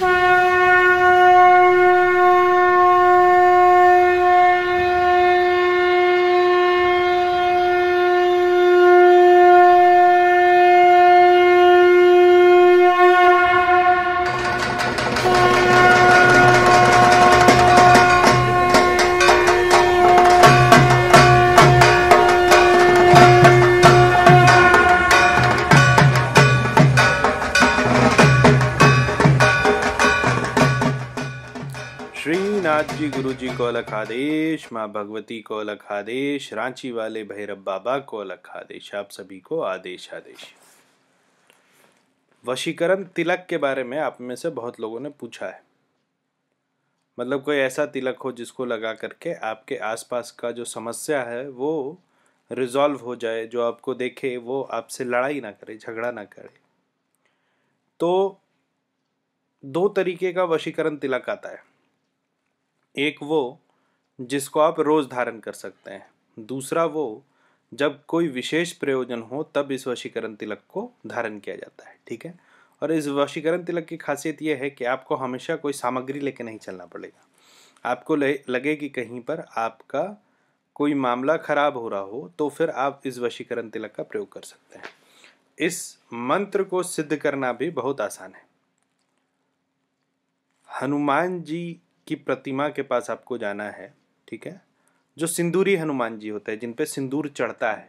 Bye. महाराज जी गुरु जी को अलग आदेश माँ भगवती को अलग आदेश रांची वाले भैरव बाबा को अलग आदेश आप सभी को आदेश आदेश वशीकरण तिलक के बारे में आप में से बहुत लोगों ने पूछा है मतलब कोई ऐसा तिलक हो जिसको लगा करके आपके आसपास का जो समस्या है वो रिजॉल्व हो जाए जो आपको देखे वो आपसे लड़ाई ना करे झगड़ा ना करे तो दो तरीके का वशीकरण तिलक आता है एक वो जिसको आप रोज़ धारण कर सकते हैं दूसरा वो जब कोई विशेष प्रयोजन हो तब इस वशीकरण तिलक को धारण किया जाता है ठीक है और इस वशीकरण तिलक की खासियत यह है कि आपको हमेशा कोई सामग्री लेके नहीं चलना पड़ेगा आपको लगे कि कहीं पर आपका कोई मामला ख़राब हो रहा हो तो फिर आप इस वशीकरण तिलक का प्रयोग कर सकते हैं इस मंत्र को सिद्ध करना भी बहुत आसान है हनुमान जी की प्रतिमा के पास आपको जाना है ठीक है जो सिंदूरी हनुमान जी होते हैं जिनपे सिंदूर चढ़ता है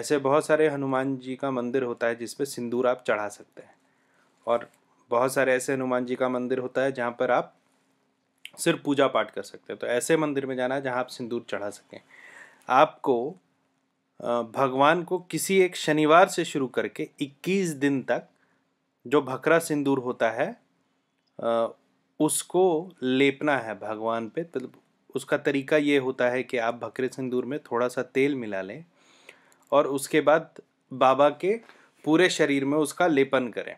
ऐसे बहुत सारे हनुमान जी का मंदिर होता है जिसपे सिंदूर आप चढ़ा सकते हैं और बहुत सारे ऐसे हनुमान जी का मंदिर होता है जहाँ पर आप सिर्फ पूजा पाठ कर सकते हैं तो ऐसे मंदिर में जाना है जहाँ आप सिंदूर चढ़ा सकें आपको भगवान को किसी एक शनिवार से शुरू करके 21 दिन तक जो भकरा सिंदूर होता है उसको लेपना है भगवान पे तो उसका तरीका ये होता है कि आप भकरे सिंदूर में थोड़ा सा तेल मिला लें और उसके बाद बाबा के पूरे शरीर में उसका लेपन करें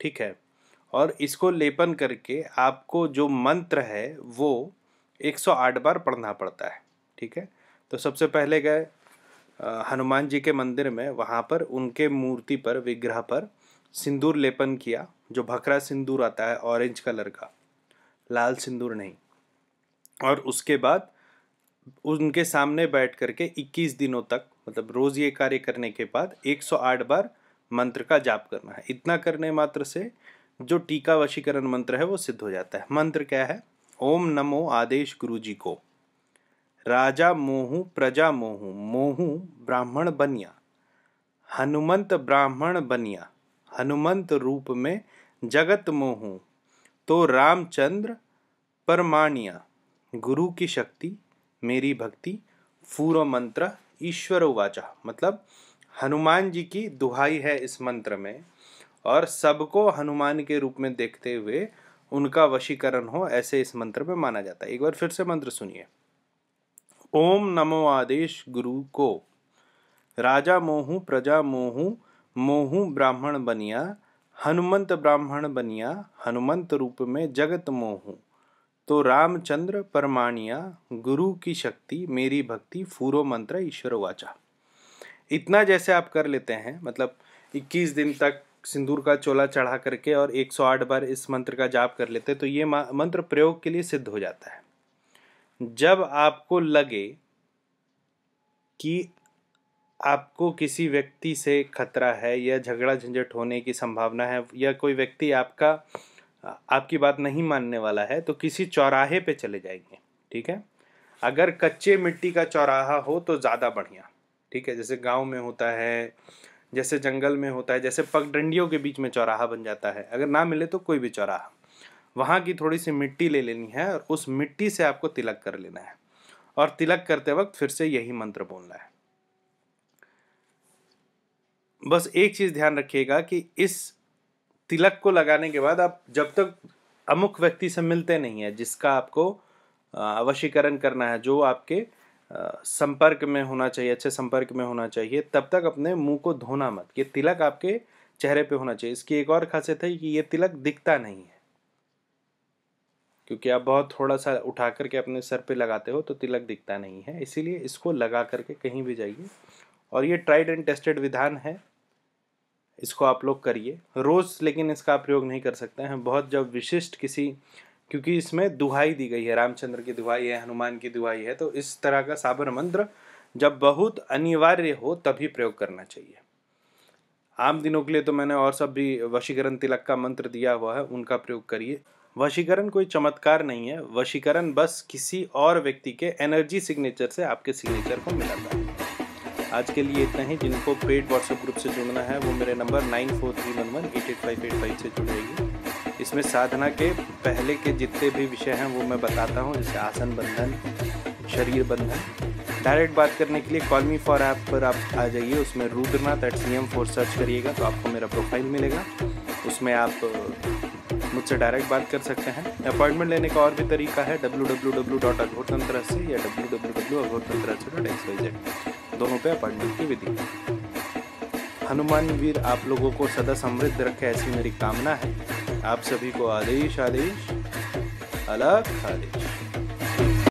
ठीक है और इसको लेपन करके आपको जो मंत्र है वो 108 बार पढ़ना पड़ता है ठीक है तो सबसे पहले गए हनुमान जी के मंदिर में वहाँ पर उनके मूर्ति पर विग्रह पर सिंदूर लेपन किया जो भकरा सिंदूर आता है ऑरेंज कलर का लाल सिंदूर नहीं और उसके बाद उनके सामने बैठ करके 21 दिनों तक मतलब रोज ये कार्य करने के बाद 108 बार मंत्र का जाप करना है इतना करने मात्र से जो टीका वशीकरण मंत्र है वो सिद्ध हो जाता है मंत्र क्या है ओम नमो आदेश गुरु जी को राजा मोहू प्रजा मोहू मोहू ब्राह्मण बनिया हनुमंत ब्राह्मण बनिया हनुमंत रूप में जगत मोहू तो रामचंद्र परमाणिया गुरु की शक्ति मेरी भक्ति फूर मंत्र ईश्वर वाचा मतलब हनुमान जी की दुहाई है इस मंत्र में और सबको हनुमान के रूप में देखते हुए उनका वशीकरण हो ऐसे इस मंत्र में माना जाता है एक बार फिर से मंत्र सुनिए ओम नमो आदेश गुरु को राजा मोहू प्रजा मोहू मोहू ब्राह्मण बनिया हनुमंत ब्राह्मण बनिया हनुमंत रूप में जगत मोहू तो रामचंद्र परमाणिया गुरु की शक्ति मेरी भक्ति फूरो मंत्र ईश्वर वाचा इतना जैसे आप कर लेते हैं मतलब 21 दिन तक सिंदूर का चोला चढ़ा करके और 108 बार इस मंत्र का जाप कर लेते तो ये मंत्र प्रयोग के लिए सिद्ध हो जाता है जब आपको लगे कि आपको किसी व्यक्ति से खतरा है या झगड़ा झंझट होने की संभावना है या कोई व्यक्ति आपका आपकी बात नहीं मानने वाला है तो किसी चौराहे पे चले जाएंगे ठीक है अगर कच्चे मिट्टी का चौराहा हो तो ज़्यादा बढ़िया ठीक है जैसे गांव में होता है जैसे जंगल में होता है जैसे पगडंडियों के बीच में चौराहा बन जाता है अगर ना मिले तो कोई भी चौराहा वहाँ की थोड़ी सी मिट्टी ले लेनी है और उस मिट्टी से आपको तिलक कर लेना है और तिलक करते वक्त फिर से यही मंत्र बोलना है बस एक चीज़ ध्यान रखिएगा कि इस तिलक को लगाने के बाद आप जब तक अमुक व्यक्ति से मिलते नहीं है जिसका आपको अवशीकरण करना है जो आपके संपर्क में होना चाहिए अच्छे संपर्क में होना चाहिए तब तक अपने मुंह को धोना मत ये तिलक आपके चेहरे पे होना चाहिए इसकी एक और खासियत है कि ये तिलक दिखता नहीं है क्योंकि आप बहुत थोड़ा सा उठा करके अपने सर पे लगाते हो तो तिलक दिखता नहीं है इसीलिए इसको लगा करके कहीं भी जाइए और ये ट्राइड एंड टेस्टेड विधान है इसको आप लोग करिए रोज़ लेकिन इसका प्रयोग नहीं कर सकते हैं बहुत जब विशिष्ट किसी क्योंकि इसमें दुहाई दी गई है रामचंद्र की दुहाई है हनुमान की दुहाई है तो इस तरह का साबर मंत्र जब बहुत अनिवार्य हो तभी प्रयोग करना चाहिए आम दिनों के लिए तो मैंने और सब भी वशीकरण तिलक का मंत्र दिया हुआ है उनका प्रयोग करिए वशीकरण कोई चमत्कार नहीं है वशीकरण बस किसी और व्यक्ति के एनर्जी सिग्नेचर से आपके सिग्नेचर को मिलाता है आज के लिए इतना ही जिनको पेड व्हाट्सएप ग्रुप से जुड़ना है वो मेरे number nine four three one one eight eight five eight five से जुड़ेगी इसमें साधना के पहले के जितने भी विषय हैं वो मैं बताता हूँ जैसे आसन बंधन शरीर बंधन डायरेक्ट बात करने के लिए कॉल मी फॉर ऐप पर आप आ जाइए उसमें Rudranath eight C M four search करिएगा तो आपको मेरा प्रोफाइल मिलेगा उसमें आप मुझसे डायरेक्ट बात कर सकते हैं अपॉइंटमेंट लेने का और भी तरीका है W W W dot Aghortantra से या डब्ल्यू डब्ल्यू डब्ल्यू अघोरतंत्र से डॉट एक्स वाई जेड दोनों पे बढ़ने की विधि हनुमान वीर आप लोगों को सदा समृद्ध रखे ऐसी मेरी कामना है आप सभी को आदेश आदेश अलग आदेश